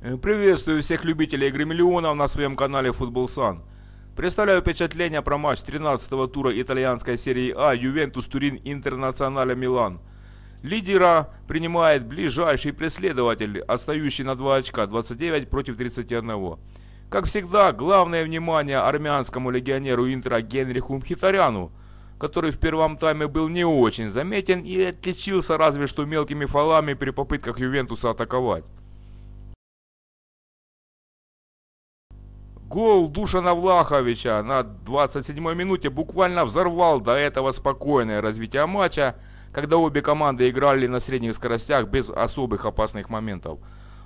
Э, приветствую всех любителей игры миллионов на своем канале Футбол Сан. Представляю впечатление про матч 13-го тура итальянской серии А Ювентус Турин интернационале Милан. Лидера принимает ближайший преследователь, отстающий на 2 очка 29 против 31. Как всегда, главное внимание армянскому легионеру Интера Генриху Мхитаряну, который в первом тайме был не очень заметен и отличился разве что мелкими фолами при попытках Ювентуса атаковать. Гол Душана Влаховича на 27-й минуте буквально взорвал до этого спокойное развитие матча, когда обе команды играли на средних скоростях без особых опасных моментов.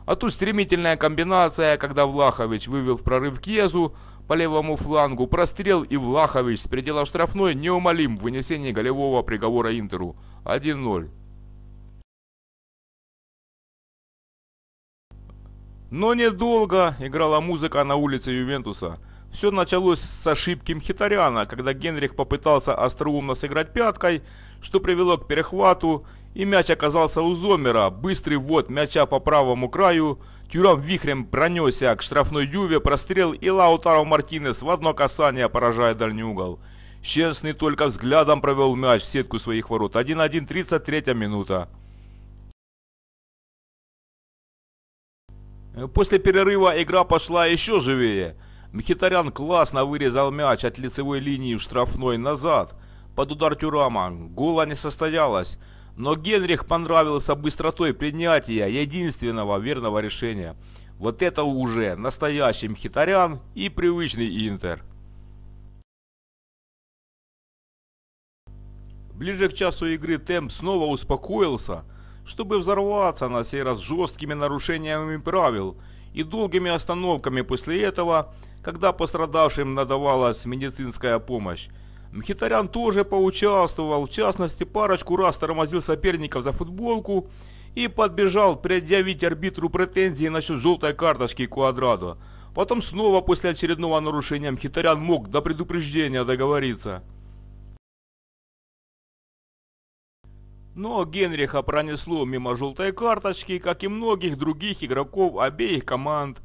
А тут стремительная комбинация, когда Влахович вывел в прорыв Кезу по левому флангу, прострел и Влахович с предела штрафной неумолим в вынесении голевого приговора Интеру. 1-0. Но недолго играла музыка на улице Ювентуса. Все началось с ошибки Мхитаряна, когда Генрих попытался остроумно сыграть пяткой, что привело к перехвату, и мяч оказался у Зомера. Быстрый ввод мяча по правому краю, Тюрам вихрем пронесся к штрафной Юве, прострел и Лаутаро Мартинес в одно касание поражая дальний угол. Счастный только взглядом провел мяч в сетку своих ворот. 1-1, 33 минута. Э, после перерыва игра пошла еще живее. Мхитарян классно вырезал мяч от лицевой линии в штрафной назад. Под удар Тюрама гола не состоялось, но Генрих понравился быстротой принятия единственного верного решения. Вот это уже настоящий Мхитарян и привычный Интер. Ближе к часу игры темп снова успокоился – чтобы взорваться на сей раз жесткими нарушениями правил и долгими остановками после этого, когда пострадавшим надавалась медицинская помощь. Мхитарян тоже поучаствовал, в частности парочку раз тормозил соперников за футболку и подбежал предъявить арбитру претензии насчет желтой карточки Куадрадо. Потом снова после очередного нарушения Мхитарян мог до предупреждения договориться. Но Генриха пронесло мимо желтой карточки, как и многих других игроков обеих команд,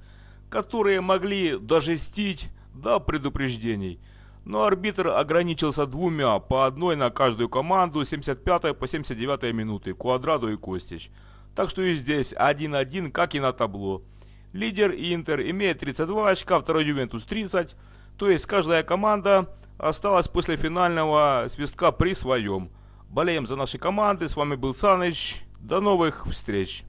которые могли дожестить до предупреждений. Но арбитр ограничился двумя, по одной на каждую команду, 75 по 79 минуты, Куадраду и Костич. Так что и здесь 1-1, как и на табло. Лидер Интер имеет 32 очка, второй Ювентус 30. То есть каждая команда осталась после финального свистка при своем. Болеем за наши команды. С вами был Саныч. До новых встреч.